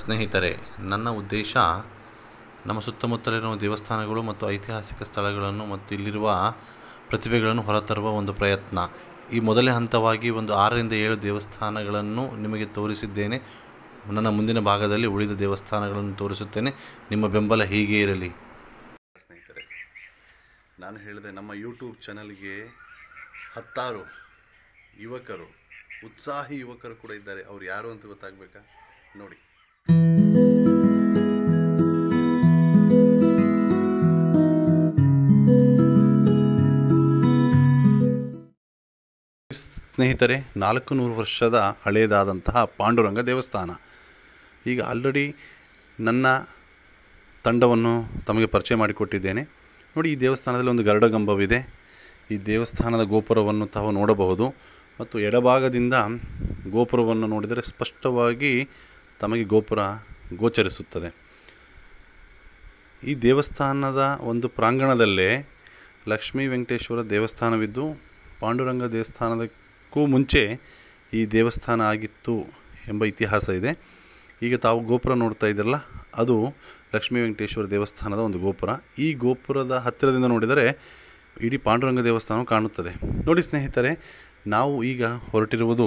ಸ್ನೇಹಿತರೆ ನನ್ನ ಉದ್ದೇಶ ನಮ್ಮ ಸುತ್ತಮುತ್ತಲಿರುವ ದೇವಸ್ಥಾನಗಳು ಮತ್ತು ಐತಿಹಾಸಿಕ ಸ್ಥಳಗಳನ್ನು ಮತ್ತು ಇಲ್ಲಿರುವ ಪ್ರತಿಭೆಗಳನ್ನು ಹೊರತರುವ ಒಂದು ಪ್ರಯತ್ನ ಈ ಮೊದಲೇ ಹಂತವಾಗಿ ಒಂದು ಆರರಿಂದ ಏಳು ದೇವಸ್ಥಾನಗಳನ್ನು ನಿಮಗೆ ತೋರಿಸಿದ್ದೇನೆ ನನ್ನ ಮುಂದಿನ ಭಾಗದಲ್ಲಿ ಉಳಿದ ದೇವಸ್ಥಾನಗಳನ್ನು ತೋರಿಸುತ್ತೇನೆ ನಿಮ್ಮ ಬೆಂಬಲ ಹೀಗೆ ಇರಲಿ ಸ್ನೇಹಿತರೆ ನಾನು ಹೇಳಿದೆ ನಮ್ಮ ಯೂಟ್ಯೂಬ್ ಚಾನಲ್ಗೆ ಹತ್ತಾರು ಯುವಕರು ಉತ್ಸಾಹಿ ಯುವಕರು ಕೂಡ ಇದ್ದಾರೆ ಅವ್ರು ಯಾರು ಅಂತ ಗೊತ್ತಾಗಬೇಕಾ ನೋಡಿ ಸ್ನೇಹಿತರೆ ನಾಲ್ಕು ನೂರು ವರ್ಷದ ಹಳೆಯದಾದಂತಹ ಪಾಂಡುರಂಗ ದೇವಸ್ಥಾನ ಈಗ ಆಲ್ರೆಡಿ ನನ್ನ ತಂಡವನ್ನು ತಮಗೆ ಪರಿಚಯ ಮಾಡಿಕೊಟ್ಟಿದ್ದೇನೆ ನೋಡಿ ಈ ದೇವಸ್ಥಾನದಲ್ಲಿ ಒಂದು ಗರಡಗಂಬವಿದೆ ಈ ದೇವಸ್ಥಾನದ ಗೋಪುರವನ್ನು ತಾವು ನೋಡಬಹುದು ಮತ್ತು ಎಡಭಾಗದಿಂದ ಗೋಪುರವನ್ನು ನೋಡಿದರೆ ಸ್ಪಷ್ಟವಾಗಿ ತಮಗೆ ಗೋಪುರ ಗೋಚರಿಸುತ್ತದೆ ಈ ದೇವಸ್ಥಾನದ ಒಂದು ಪ್ರಾಂಗಣದಲ್ಲೇ ಲಕ್ಷ್ಮೀ ವೆಂಕಟೇಶ್ವರ ದೇವಸ್ಥಾನವಿದ್ದು ಪಾಂಡುರಂಗ ದೇವಸ್ಥಾನದ ಇದಕ್ಕೂ ಮುಂಚೆ ಈ ದೇವಸ್ಥಾನ ಆಗಿತ್ತು ಎಂಬ ಇತಿಹಾಸ ಇದೆ ಈಗ ತಾವು ಗೋಪುರ ನೋಡ್ತಾ ಇದ್ದೀರಲ್ಲ ಅದು ಲಕ್ಷ್ಮೀ ವೆಂಕಟೇಶ್ವರ ದೇವಸ್ಥಾನದ ಒಂದು ಗೋಪುರ ಈ ಗೋಪುರದ ಹತ್ತಿರದಿಂದ ನೋಡಿದರೆ ಇಡೀ ಪಾಂಡುರಂಗ ದೇವಸ್ಥಾನವು ಕಾಣುತ್ತದೆ ನೋಡಿ ಸ್ನೇಹಿತರೆ ನಾವು ಈಗ ಹೊರಟಿರುವುದು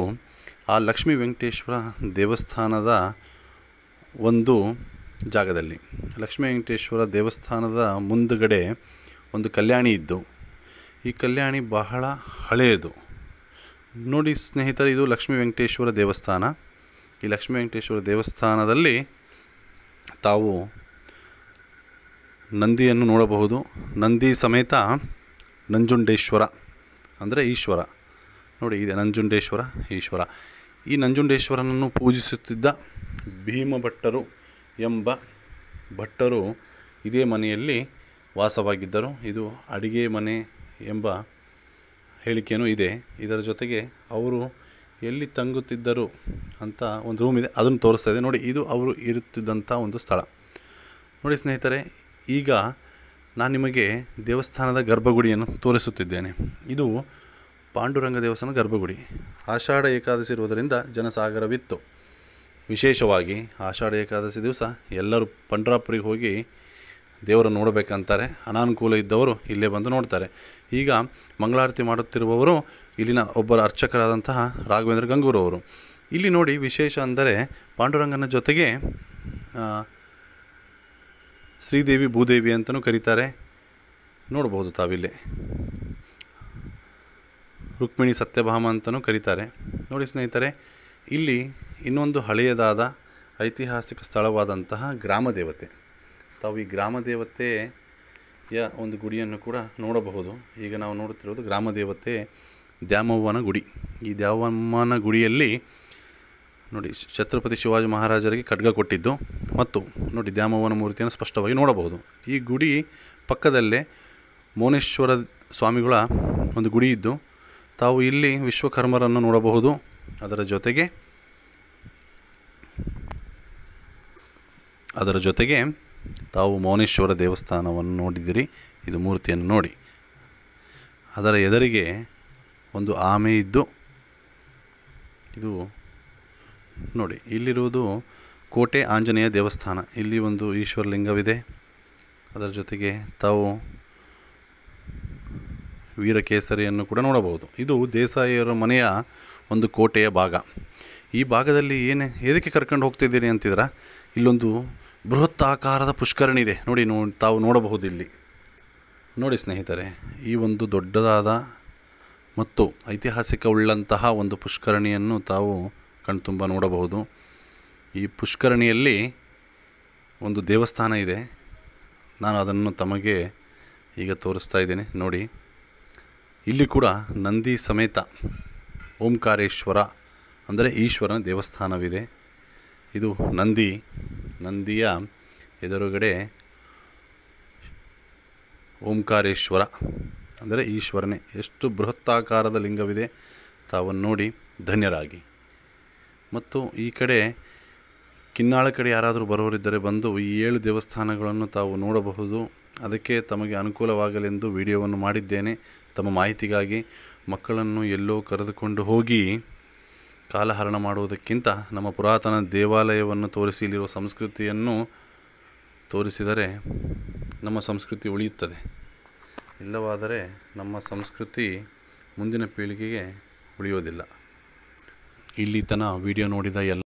ಆ ಲಕ್ಷ್ಮೀ ವೆಂಕಟೇಶ್ವರ ದೇವಸ್ಥಾನದ ಒಂದು ಜಾಗದಲ್ಲಿ ಲಕ್ಷ್ಮೀ ವೆಂಕಟೇಶ್ವರ ದೇವಸ್ಥಾನದ ಮುಂದುಗಡೆ ಒಂದು ಕಲ್ಯಾಣಿ ಇದ್ದು ಈ ಕಲ್ಯಾಣಿ ಬಹಳ ಹಳೆಯದು ನೋಡಿ ಸ್ನೇಹಿತರೆ ಇದು ಲಕ್ಷ್ಮೀ ವೆಂಕಟೇಶ್ವರ ದೇವಸ್ಥಾನ ಈ ಲಕ್ಷ್ಮೀ ವೆಂಕಟೇಶ್ವರ ದೇವಸ್ಥಾನದಲ್ಲಿ ತಾವು ನಂದಿಯನ್ನು ನೋಡಬಹುದು ನಂದಿ ಸಮೇತ ನಂಜುಂಡೇಶ್ವರ ಅಂದರೆ ಈಶ್ವರ ನೋಡಿ ಇದೆ ನಂಜುಂಡೇಶ್ವರ ಈಶ್ವರ ಈ ನಂಜುಂಡೇಶ್ವರನನ್ನು ಪೂಜಿಸುತ್ತಿದ್ದ ಭೀಮಭಟ್ಟರು ಎಂಬ ಭಟ್ಟರು ಇದೇ ಮನೆಯಲ್ಲಿ ವಾಸವಾಗಿದ್ದರು ಇದು ಅಡಿಗೆ ಮನೆ ಎಂಬ ಹೇಳಿಕೆಯೂ ಇದೆ ಇದರ ಜೊತೆಗೆ ಅವರು ಎಲ್ಲಿ ತಂಗುತ್ತಿದ್ದರು ಅಂತ ಒಂದು ರೂಮ್ ಇದೆ ಅದನ್ನು ತೋರಿಸ್ತಾ ಇದೆ ನೋಡಿ ಇದು ಅವರು ಇರುತ್ತಿದ್ದಂಥ ಒಂದು ಸ್ಥಳ ನೋಡಿ ಸ್ನೇಹಿತರೆ ಈಗ ನಾನು ನಿಮಗೆ ದೇವಸ್ಥಾನದ ಗರ್ಭಗುಡಿಯನ್ನು ತೋರಿಸುತ್ತಿದ್ದೇನೆ ಇದು ಪಾಂಡುರಂಗ ದೇವಸ್ಥಾನ ಗರ್ಭಗುಡಿ ಆಷಾಢ ಏಕಾದಶಿ ಇರುವುದರಿಂದ ಜನಸಾಗರವಿತ್ತು ವಿಶೇಷವಾಗಿ ಆಷಾಢ ಏಕಾದಶಿ ದಿವಸ ಎಲ್ಲರೂ ಪಂಡ್ರಾಪುರಿಗೆ ಹೋಗಿ ದೇವರು ನೋಡಬೇಕಂತಾರೆ ಅನಾನುಕೂಲ ಇದ್ದವರು ಇಲ್ಲೇ ಬಂದು ನೋಡ್ತಾರೆ ಈಗ ಮಂಗಳಾರತಿ ಮಾಡುತ್ತಿರುವವರು ಇಲ್ಲಿನ ಒಬ್ಬರ ಅರ್ಚಕರಾದಂತಹ ರಾಘವೇಂದ್ರ ಗಂಗೂರವರು ಇಲ್ಲಿ ನೋಡಿ ವಿಶೇಷ ಅಂದರೆ ಪಾಂಡುರಂಗನ ಜೊತೆಗೆ ಶ್ರೀದೇವಿ ಭೂದೇವಿ ಅಂತಲೂ ಕರೀತಾರೆ ನೋಡಬಹುದು ತಾವಿಲ್ಲಿ ರುಕ್ಮಿಣಿ ಸತ್ಯಭಾಮ ಅಂತಲೂ ಕರೀತಾರೆ ನೋಡಿ ಸ್ನೇಹಿತರೆ ಇಲ್ಲಿ ಇನ್ನೊಂದು ಹಳೆಯದಾದ ಐತಿಹಾಸಿಕ ಸ್ಥಳವಾದಂತಹ ಗ್ರಾಮ ದೇವತೆ ತಾವು ಈ ಗ್ರಾಮ ದೇವತೆಯ ಒಂದು ಗುಡಿಯನ್ನು ಕೂಡ ನೋಡಬಹುದು ಈಗ ನಾವು ನೋಡುತ್ತಿರುವುದು ಗ್ರಾಮ ದೇವತೆ ದ್ಯಾಮವ್ವನ ಗುಡಿ ಈ ದ್ಯಾಮಮ್ಮನ ಗುಡಿಯಲ್ಲಿ ನೋಡಿ ಛತ್ರಪತಿ ಶಿವಾಜಿ ಮಹಾರಾಜರಿಗೆ ಖಡ್ಗ ಕೊಟ್ಟಿದ್ದು ಮತ್ತು ನೋಡಿ ದ್ಯಾಮವ್ವನ ಮೂರ್ತಿಯನ್ನು ಸ್ಪಷ್ಟವಾಗಿ ನೋಡಬಹುದು ಈ ಗುಡಿ ಪಕ್ಕದಲ್ಲೇ ಮೋನೇಶ್ವರ ಸ್ವಾಮಿಗಳ ಒಂದು ಗುಡಿ ಇದ್ದು ತಾವು ಇಲ್ಲಿ ವಿಶ್ವಕರ್ಮರನ್ನು ನೋಡಬಹುದು ಅದರ ಜೊತೆಗೆ ಅದರ ಜೊತೆಗೆ ತಾವು ಮೌನೇಶ್ವರ ದೇವಸ್ಥಾನವನ್ನು ನೋಡಿದಿರಿ ಇದು ಮೂರ್ತಿಯನ್ನು ನೋಡಿ ಅದರ ಎದುರಿಗೆ ಒಂದು ಆಮೆ ಇದ್ದು ಇದು ನೋಡಿ ಇಲ್ಲಿರುವುದು ಕೋಟೆ ಆಂಜನೇಯ ದೇವಸ್ಥಾನ ಇಲ್ಲಿ ಒಂದು ಈಶ್ವರಲಿಂಗವಿದೆ ಅದರ ಜೊತೆಗೆ ತಾವು ವೀರಕೇಸರಿಯನ್ನು ಕೂಡ ನೋಡಬಹುದು ಇದು ದೇಸಾಯಿಯವರ ಮನೆಯ ಒಂದು ಕೋಟೆಯ ಭಾಗ ಈ ಭಾಗದಲ್ಲಿ ಏನು ಎದಕ್ಕೆ ಕರ್ಕೊಂಡು ಹೋಗ್ತಿದ್ದೀರಿ ಅಂತಿದ್ರೆ ಇಲ್ಲೊಂದು ಬೃಹತ್ ಆಕಾರದ ಪುಷ್ಕರಣಿ ಇದೆ ನೋಡಿ ನೋ ತಾವು ನೋಡಬಹುದು ಇಲ್ಲಿ ನೋಡಿ ಸ್ನೇಹಿತರೆ ಈ ಒಂದು ದೊಡ್ಡದಾದ ಮತ್ತು ಐತಿಹಾಸಿಕ ಉಳ್ಳಂತಹ ಒಂದು ಪುಷ್ಕರಣಿಯನ್ನು ತಾವು ಕಣ್ತುಂಬ ನೋಡಬಹುದು ಈ ಪುಷ್ಕರಣಿಯಲ್ಲಿ ಒಂದು ದೇವಸ್ಥಾನ ಇದೆ ನಾನು ಅದನ್ನು ತಮಗೆ ಈಗ ತೋರಿಸ್ತಾ ಇದ್ದೇನೆ ನೋಡಿ ಇಲ್ಲಿ ಕೂಡ ನಂದಿ ಸಮೇತ ಓಂಕಾರೇಶ್ವರ ಅಂದರೆ ಈಶ್ವರನ ದೇವಸ್ಥಾನವಿದೆ ಇದು ನಂದಿ ನಂದಿಯ ಎದುರುಗಡೆ ಓಂಕಾರೇಶ್ವರ ಅಂದರೆ ಈಶ್ವರನೇ ಎಷ್ಟು ಬೃಹತ್ತಾಕಾರದ ಲಿಂಗವಿದೆ ತಾವನ್ನು ನೋಡಿ ಧನ್ಯರಾಗಿ ಮತ್ತು ಈ ಕಡೆ ಕಿನ್ನಾಳ ಕಡೆ ಯಾರಾದರೂ ಬರೋರಿದ್ದರೆ ಬಂದು ಈ ಏಳು ದೇವಸ್ಥಾನಗಳನ್ನು ತಾವು ನೋಡಬಹುದು ಅದಕ್ಕೆ ತಮಗೆ ಅನುಕೂಲವಾಗಲೆಂದು ವಿಡಿಯೋವನ್ನು ಮಾಡಿದ್ದೇನೆ ತಮ್ಮ ಮಾಹಿತಿಗಾಗಿ ಮಕ್ಕಳನ್ನು ಎಲ್ಲೋ ಕರೆದುಕೊಂಡು ಹೋಗಿ ಕಾಲಹರಣ ಮಾಡುವುದಕ್ಕಿಂತ ನಮ್ಮ ಪುರಾತನ ದೇವಾಲಯವನ್ನು ತೋರಿಸಿ ಇಲ್ಲಿರುವ ಸಂಸ್ಕೃತಿಯನ್ನು ತೋರಿಸಿದರೆ ನಮ್ಮ ಸಂಸ್ಕೃತಿ ಉಳಿಯುತ್ತದೆ ಇಲ್ಲವಾದರೆ ನಮ್ಮ ಸಂಸ್ಕೃತಿ ಮುಂದಿನ ಪೀಳಿಗೆಗೆ ಉಳಿಯೋದಿಲ್ಲ ಇಲ್ಲಿ ತನ ನೋಡಿದ ಎಲ್ಲ